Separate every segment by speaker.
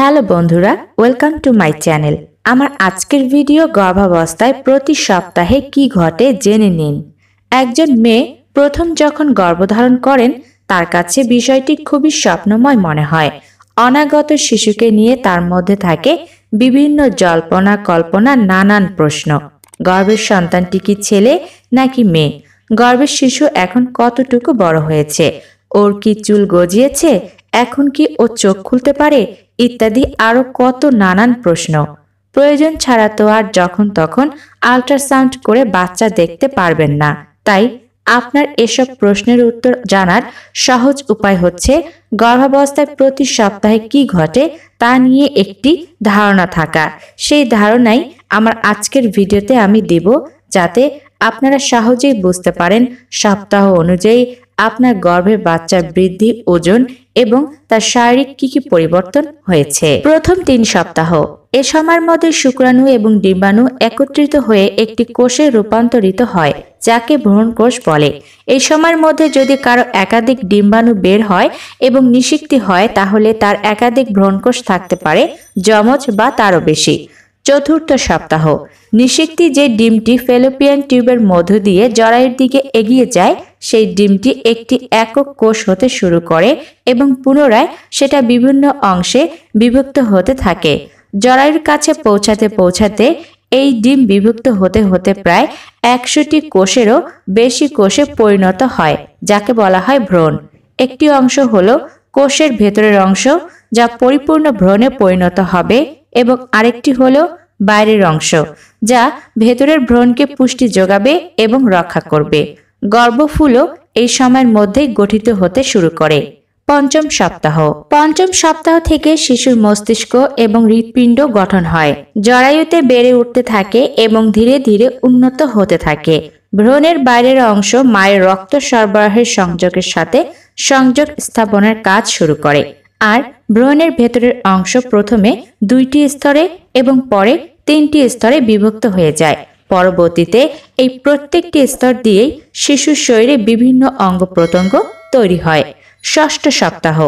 Speaker 1: hello বন্ধুরা welcome to my channel আমার আজকের ভিডিও গর্ভাবস্থায় প্রতি সপ্তাহে কি ঘটে জেনে নিন একজন মেয়ে প্রথম যখন গর্ভধারণ করেন তার কাছে বিষয়টি খুবই স্বপ্নময় মনে হয় অনাগত শিশুকে নিয়ে তার মধ্যে থাকে বিভিন্ন জল্পনা কল্পনা নানান প্রশ্ন গর্ভের সন্তানটি কি ছেলে নাকি মেয়ে গর্ভের শিশু এখন কতটুকু বড় হয়েছে ওর কি চুল গজিয়েছে এখন কি ও চোখ খুলতে পারে ইত্যাদি আরো কত নানান প্রশ্ন প্রয়োজন ছাড়া তো আর যখন তখন আল্ট্রাসাউন্ড করে বাচ্চা দেখতে পারবেন না তাই আপনার এসব প্রশ্নের উত্তর জানার সহজ উপায় হচ্ছে গর্ভাবস্থায় প্রতি সপ্তাহে কি ঘটে তা নিয়ে একটি ধারণা থাকা সেই ধারণাই আমার আজকের ভিডিওতে আমি দেব যাতে আপনারা সহজেই বুঝতে পারেন সপ্তাহ অনুযায়ী আপনার গর্ভে বাচ্চার বৃদ্ধি ওজন এবং তার শারীরিক কি কি পরিবর্তন হয়েছে প্রথম তিন সপ্তাহ এ সময়ের মধ্যে শুক্রাণু এবং ডিম্বাণু একত্রিত হয়ে একটি কোষে রূপান্তরিত হয় যাকে ভ্রণ কোষ বলে এই সময়ের মধ্যে যদি কারো একাধিক ডিম্বাণু বের হয় এবং নিষিক্তি হয় তাহলে তার একাধিক ভ্রূণ কোষ থাকতে পারে যমজ বা তারও বেশি চতুর্থ সপ্তাহ নিষিক্তি যে ডিমটি ফেলোপিয়ান টিউবের মধ্য দিয়ে জরায়ুর দিকে এগিয়ে যায় সেই ডিমটি একটি একক কোষ হতে শুরু করে এবং পুনরায় সেটা বিভিন্ন অংশে বিভক্ত হতে থাকে জরায়ুর কাছে পৌঁছাতে পৌঁছাতে এই ডিম বিভক্ত হতে হতে প্রায় একশোটি কোষেরও বেশি কোষে পরিণত হয় যাকে বলা হয় ভ্রণ একটি অংশ হলো কোষের ভেতরের অংশ যা পরিপূর্ণ ভ্রণে পরিণত হবে এবং আরেকটি হলো বাইরের অংশ যা ভেতরের ভ্রণকে পুষ্টি যোগাবে এবং রক্ষা করবে গর্ভফুলও এই সময়ের মধ্যেই গঠিত হতে শুরু করে পঞ্চম সপ্তাহ পঞ্চম সপ্তাহ থেকে শিশুর মস্তিষ্ক এবং হৃৎপিণ্ড গঠন হয় জরায়ুতে বেড়ে উঠতে থাকে এবং ধীরে ধীরে উন্নত হতে থাকে ভ্রণের বাইরের অংশ মায়ের রক্ত সরবরাহের সংযোগের সাথে সংযোগ স্থাপনের কাজ শুরু করে আর ব্রণের ভেতরের অংশ প্রথমে দুইটি স্তরে এবং পরে তিনটি স্তরে বিভক্ত হয়ে যায় পরবর্তীতে এই প্রত্যেকটি স্তর দিয়েই শিশুর শরীরে বিভিন্ন অঙ্গ প্রত্যঙ্গ তৈরি হয় ষষ্ঠ সপ্তাহ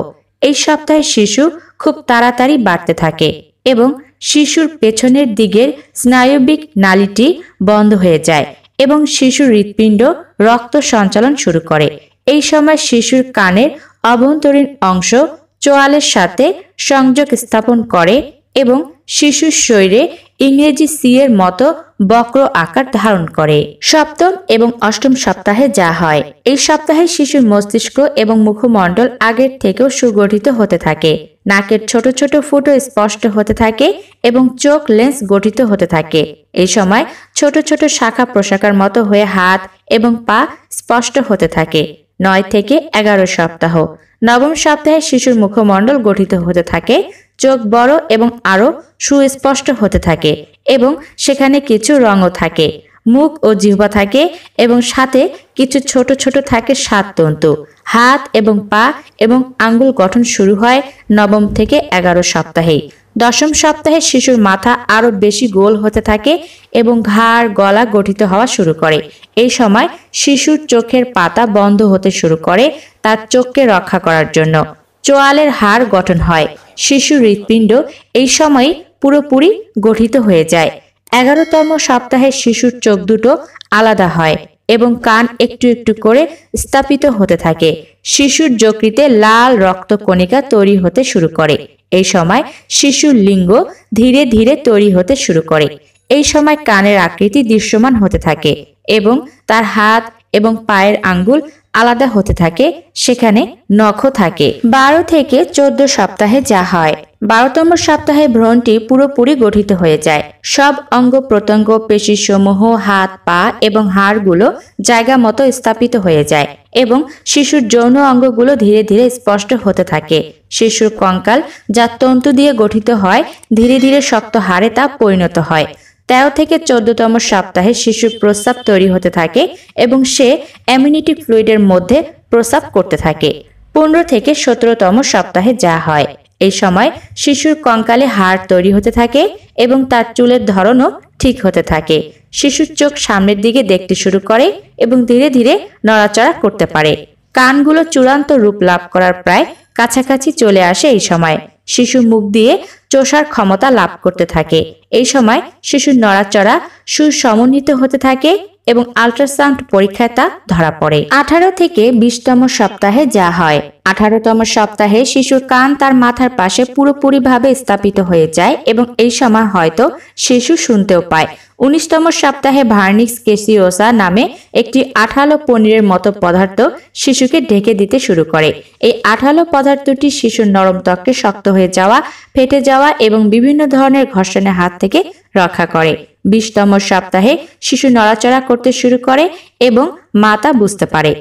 Speaker 1: এই সপ্তাহে শিশু খুব তাড়াতাড়ি বাড়তে থাকে এবং শিশুর পেছনের দিকের স্নায়বিক নালীটি বন্ধ হয়ে যায় এবং শিশুর হৃৎপিণ্ড রক্ত সঞ্চালন শুরু করে এই সময় শিশুর কানের অভ্যন্তরীণ অংশ চোয়ালের সাথে সংযোগ স্থাপন করে এবং শিশুর শরীরে ইংরেজি সি এর মতো বক্র আকার ধারণ করে সপ্তম এবং অষ্টম সপ্তাহে যা হয় এই সপ্তাহে শিশুর মস্তিষ্ক এবং মুখমণ্ডল আগের থেকেও সুগঠিত হতে থাকে নাকের ছোট ছোট ফুটো স্পষ্ট হতে থাকে এবং চোখ লেন্স গঠিত হতে থাকে এই সময় ছোট ছোট শাখা প্রশাখার মতো হয়ে হাত এবং পা স্পষ্ট হতে থাকে নয় থেকে এগারো সপ্তাহ নবম সপ্তাহে শিশুর মুখমণ্ডল গঠিত হতে থাকে চোখ বড় এবং আরও সুস্পষ্ট হতে থাকে এবং সেখানে কিছু রঙও থাকে মুখ ও জিহ্বা থাকে এবং সাথে কিছু ছোট ছোট থাকে সাত তন্তু হাত এবং পা এবং আঙ্গুল গঠন শুরু হয় নবম থেকে এগারো সপ্তাহে দশম সপ্তাহে শিশুর মাথা আরও বেশি গোল হতে থাকে এবং ঘাড় গলা গঠিত হওয়া শুরু করে এই সময় শিশুর চোখের পাতা বন্ধ হতে শুরু করে তার চোখকে রক্ষা করার জন্য চোয়ালের হাড় গঠন হয় শিশু হৃৎপিণ্ড এই সময় পুরোপুরি গঠিত হয়ে যায় এগারোতম সপ্তাহে শিশুর চোখ দুটো আলাদা হয় এবং কান একটু একটু করে স্থাপিত হতে থাকে শিশুর যকৃতে লাল রক্তকণিকা তৈরি হতে শুরু করে এই সময় শিশুর লিঙ্গ ধীরে ধীরে তৈরি হতে শুরু করে এই সময় কানের আকৃতি দৃশ্যমান হতে থাকে এবং তার হাত এবং পায়ের আঙ্গুল আলাদা হতে থাকে সেখানে নখ থাকে বারো থেকে চোদ্দ সপ্তাহে যা হয় বারোতম সপ্তাহে ভ্রণটি পুরোপুরি গঠিত হয়ে যায় সব অঙ্গ প্রত্যঙ্গ পেশিসমূহ হাত পা এবং হাড়গুলো জায়গা মতো স্থাপিত হয়ে যায় এবং শিশুর যৌন অঙ্গগুলো ধীরে ধীরে স্পষ্ট হতে থাকে শিশুর কঙ্কাল যা তন্তু দিয়ে গঠিত হয় ধীরে ধীরে শক্ত হারে তা পরিণত হয় তেরো থেকে চোদ্দতম সপ্তাহে শিশুর প্রস্রাব তৈরি হতে থাকে এবং সে অ্যামিউনিটি ফ্লুইডের মধ্যে প্রস্রাব করতে থাকে পনেরো থেকে সতেরোতম সপ্তাহে যা হয় এই সময় শিশুর কঙ্কালে হাড় তৈরি হতে থাকে এবং তার চুলের ধরনও ঠিক হতে থাকে শিশুর চোখ সামনের দিকে দেখতে শুরু করে এবং ধীরে ধীরে নড়াচড়া করতে পারে কানগুলো চূড়ান্ত রূপ লাভ করার প্রায় কাছাকাছি চলে আসে এই সময় শিশু মুখ দিয়ে চোষার ক্ষমতা লাভ করতে থাকে এই সময় শিশুর নড়াচড়া সুসমন্বিত হতে থাকে এবং আল্ট্রাসাউন্ড পরীক্ষায় তা ধরা পড়ে আঠারো থেকে বিশতম সপ্তাহে যা হয় আঠারোতম সপ্তাহে শিশুর কান তার মাথার পাশে পুরোপুরিভাবে স্থাপিত হয়ে যায় এবং এই সময় হয়তো শিশু শুনতেও পায় উনিশতম সপ্তাহে ভার্নিক্স কেসিওসা নামে একটি আঠালো পনিরের মতো পদার্থ শিশুকে ঢেকে দিতে শুরু করে এই আঠালো পদার্থটি শিশুর নরম ত্বককে শক্ত হয়ে যাওয়া ফেটে যাওয়া এবং বিভিন্ন ধরনের ঘর্ষণের হাত থেকে রক্ষা করে বিশতম সপ্তাহে শিশু নড়াচড়া করতে শুরু করে এবং মাতা বুঝতে পারে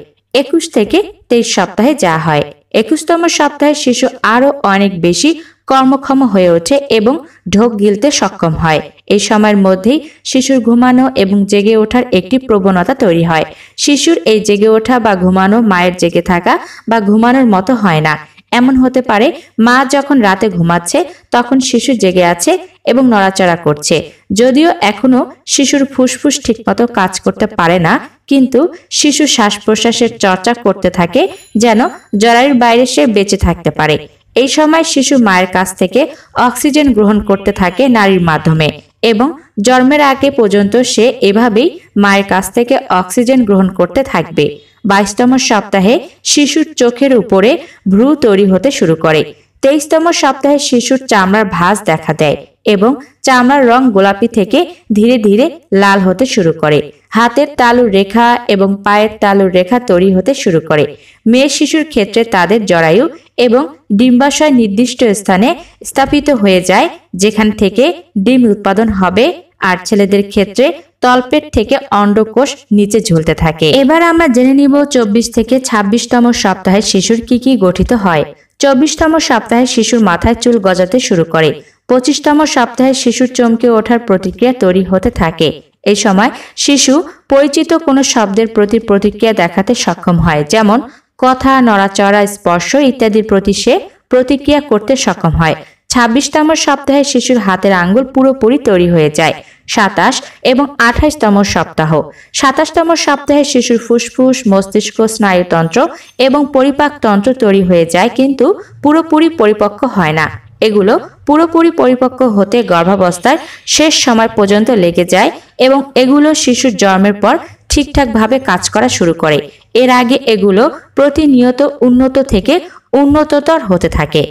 Speaker 1: একুশ থেকে তেইশ সপ্তাহে যা হয় একুশতম সপ্তাহে শিশু আরও অনেক বেশি কর্মক্ষম হয়ে ওঠে এবং ঢোক গিলতে সক্ষম হয় এই সময়ের মধ্যেই শিশুর ঘুমানো এবং জেগে ওঠার একটি প্রবণতা তৈরি হয় শিশুর এই জেগে ওঠা বা ঘুমানো মায়ের জেগে থাকা বা ঘুমানোর মতো হয় না এমন হতে পারে মা যখন রাতে ঘুমাচ্ছে তখন শিশু জেগে আছে এবং নড়াচড়া করছে যদিও এখনও শিশুর ফুসফুস ঠিকমতো কাজ করতে পারে না কিন্তু শিশু শ্বাস প্রশ্বাসের চর্চা করতে থাকে যেন জরায়ুর বাইরে সে বেঁচে থাকতে পারে এই সময় শিশু মায়ের কাছ থেকে অক্সিজেন গ্রহণ করতে থাকে নারীর মাধ্যমে এবং জন্মের আগে পর্যন্ত সে এভাবেই মায়ের কাছ থেকে অক্সিজেন গ্রহণ করতে থাকবে বাইশতম সপ্তাহে শিশুর চোখের উপরে ভ্রু তৈরি হতে শুরু করে তেইশতম সপ্তাহে শিশুর চামড়ার ভাঁজ দেখা দেয় এবং চামড়ার রং গোলাপি থেকে ধীরে ধীরে লাল হতে শুরু করে হাতের তালুর রেখা এবং পায়ের তালুর রেখা তৈরি হতে শুরু করে মেয়ে শিশুর ক্ষেত্রে তাদের জরায়ু এবং ডিম্বাশয় নির্দিষ্ট স্থানে স্থাপিত হয়ে যায় যেখান থেকে ডিম উৎপাদন হবে আর ছেলেদের ক্ষেত্রে তলপেট থেকে অন্ডকোষ নিচে ঝুলতে থাকে এবার আমরা জেনে নিব চব্বিশ থেকে ছাব্বিশতম সপ্তাহে শিশুর কি কি গঠিত হয় চব্বিশতম সপ্তাহে শিশুর মাথায় চুল গজাতে শুরু করে পঁচিশতম সপ্তাহে শিশুর চমকে ওঠার প্রতিক্রিয়া তৈরি হতে থাকে এই সময় শিশু পরিচিত কোনো শব্দের প্রতি প্রতিক্রিয়া দেখাতে সক্ষম হয় যেমন কথা নড়াচড়া স্পর্শ ইত্যাদির প্রতি সে প্রতিক্রিয়া করতে সক্ষম হয় ছাব্বিশতম সপ্তাহে শিশুর হাতের আঙ্গুল পুরোপুরি তৈরি হয়ে যায় সাতাশ এবং আঠাশতম সপ্তাহ সাতাশতম সপ্তাহে শিশুর ফুসফুস মস্তিষ্ক স্নায়ুতন্ত্র এবং পরিপাকতন্ত্র তৈরি হয়ে যায় কিন্তু পুরোপুরি পরিপক্ক হয় না এগুলো পুরোপুরি পরিপক্ক হতে গর্ভাবস্থার শেষ সময় পর্যন্ত লেগে যায় এবং এগুলো শিশুর জন্মের পর ঠিকঠাকভাবে কাজ করা শুরু করে এর আগে এগুলো প্রতিনিয়ত উন্নত থেকে উন্নততর হতে থাকে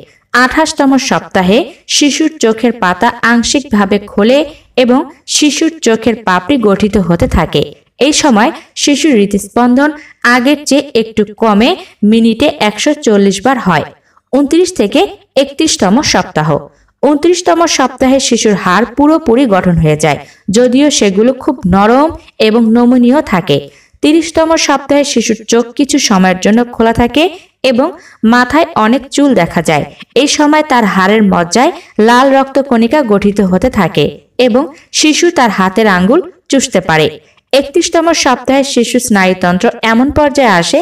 Speaker 1: আঠাশতম সপ্তাহে শিশুর চোখের পাতা আংশিকভাবে খোলে এবং শিশুর চোখের পাপড়ি গঠিত হতে থাকে এই সময় শিশুর হৃদস্পন্দন আগের চেয়ে একটু কমে মিনিটে একশো বার হয় উনত্রিশ থেকে একত্রিশতম সপ্তাহ উনত্রিশতম সপ্তাহে শিশুর হাড় পুরোপুরি গঠন হয়ে যায় যদিও সেগুলো খুব নরম এবং নমনীয় থাকে তিরিশতম সপ্তাহে শিশুর চোখ কিছু সময়ের জন্য খোলা থাকে এবং মাথায় অনেক চুল দেখা যায় এই সময় তার হাড়ের মজ্জায় লাল রক্তকণিকা গঠিত হতে থাকে এবং শিশু তার হাতের আঙ্গুল চুষতে পারে একত্রিশতম সপ্তাহে শিশু স্নায়ুতন্ত্র এমন পর্যায়ে আসে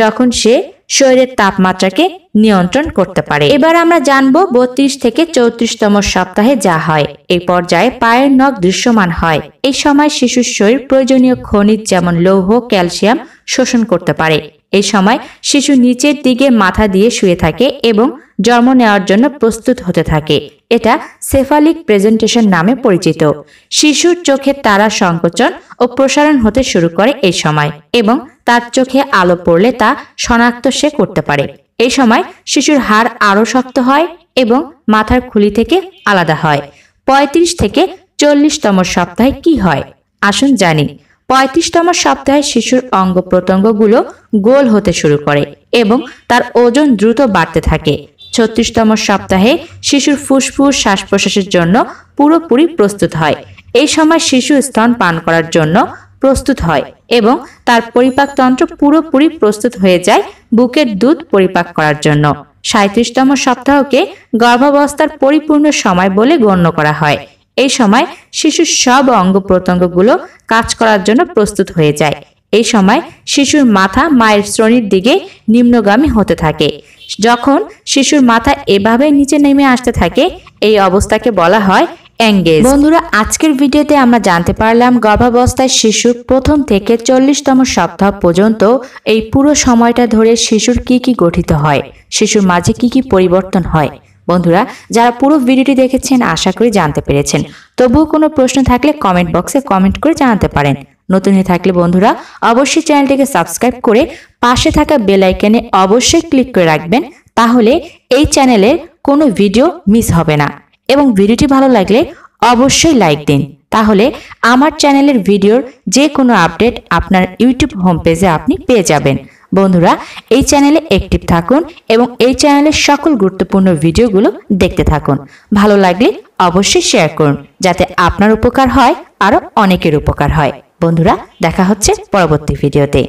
Speaker 1: যখন সে শরীরের তাপমাত্রাকে নিয়ন্ত্রণ করতে পারে এবার আমরা জানবো বত্রিশ থেকে চৌত্রিশতম সপ্তাহে যা হয় এই পর্যায়ে পায়ের নখ দৃশ্যমান হয় এই সময় শিশুর শরীর প্রয়োজনীয় খনিজ যেমন লৌহ ক্যালসিয়াম শোষণ করতে পারে এই সময় শিশু নিচের দিকে মাথা দিয়ে শুয়ে থাকে এবং জন্ম নেওয়ার জন্য প্রস্তুত হতে থাকে এটা সেফালিক প্রেজেন্টেশন নামে পরিচিত শিশুর চোখে তারা সংকোচন ও প্রসারণ হতে শুরু করে এই সময় এবং তার চোখে আলো পড়লে তা শনাক্ত সে করতে পারে এই সময় শিশুর হাড় আরও শক্ত হয় এবং মাথার খুলি থেকে আলাদা হয় ৩৫ থেকে চল্লিশতম সপ্তাহে কি হয় আসুন জানি পঁয়ত্রিশতম সপ্তাহে শিশুর অঙ্গ প্রত্যঙ্গগুলো গোল হতে শুরু করে এবং তার ওজন দ্রুত বাড়তে থাকে ছত্রিশতম সপ্তাহে শিশুর ফুসফুস শ্বাস প্রশ্বাসের জন্য পুরোপুরি প্রস্তুত হয় এই সময় শিশু স্তন পান করার জন্য প্রস্তুত হয় এবং তার পরিপাকতন্ত্র পুরোপুরি প্রস্তুত হয়ে যায় বুকের দুধ পরিপাক করার জন্য সাঁত্রিশতম সপ্তাহকে গর্ভাবস্থার পরিপূর্ণ সময় বলে গণ্য করা হয় এই সময় শিশুর সব অঙ্গ প্রত্যঙ্গগুলো কাজ করার জন্য প্রস্তুত হয়ে যায় এই সময় শিশুর মাথা মায়ের শ্রেণীর দিকে নিম্নগামী হতে থাকে যখন শিশুর মাথা এভাবে নিচে নেমে আসতে থাকে এই অবস্থাকে বলা হয় অ্যাঙ্গেজ বন্ধুরা আজকের ভিডিওতে আমরা জানতে পারলাম গর্ভাবস্থায় শিশু প্রথম থেকে চল্লিশতম সপ্তাহ পর্যন্ত এই পুরো সময়টা ধরে শিশুর কি কি গঠিত হয় শিশুর মাঝে কি কি পরিবর্তন হয় বন্ধুরা যারা পুরো ভিডিওটি দেখেছেন আশা করি জানতে পেরেছেন তবুও কোনো প্রশ্ন থাকলে কমেন্ট বক্সে কমেন্ট করে জানাতে পারেন নতুন হয়ে থাকলে বন্ধুরা অবশ্যই চ্যানেলটিকে সাবস্ক্রাইব করে পাশে থাকা বেল আইকনে অবশ্যই ক্লিক করে রাখবেন তাহলে এই চ্যানেলের কোনো ভিডিও মিস হবে না এবং ভিডিওটি ভালো লাগলে অবশ্যই লাইক দিন তাহলে আমার চ্যানেলের ভিডিওর যে কোনো আপডেট আপনার ইউটিউব হোম পেজে আপনি পেয়ে যাবেন বন্ধুরা এই চ্যানেলে অ্যাক্টিভ থাকুন এবং এই চ্যানেলের সকল গুরুত্বপূর্ণ ভিডিওগুলো দেখতে থাকুন ভালো লাগলে অবশ্যই শেয়ার করুন যাতে আপনার উপকার হয় আরও অনেকের উপকার হয় বন্ধুরা দেখা হচ্ছে পরবর্তী ভিডিওতে